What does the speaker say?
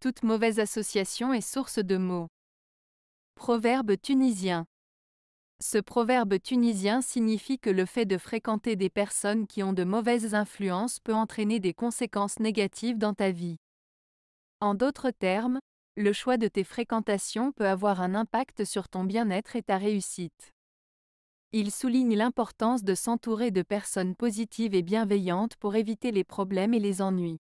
Toute mauvaise association est source de mots. Proverbe tunisien. Ce proverbe tunisien signifie que le fait de fréquenter des personnes qui ont de mauvaises influences peut entraîner des conséquences négatives dans ta vie. En d'autres termes, le choix de tes fréquentations peut avoir un impact sur ton bien-être et ta réussite. Il souligne l'importance de s'entourer de personnes positives et bienveillantes pour éviter les problèmes et les ennuis.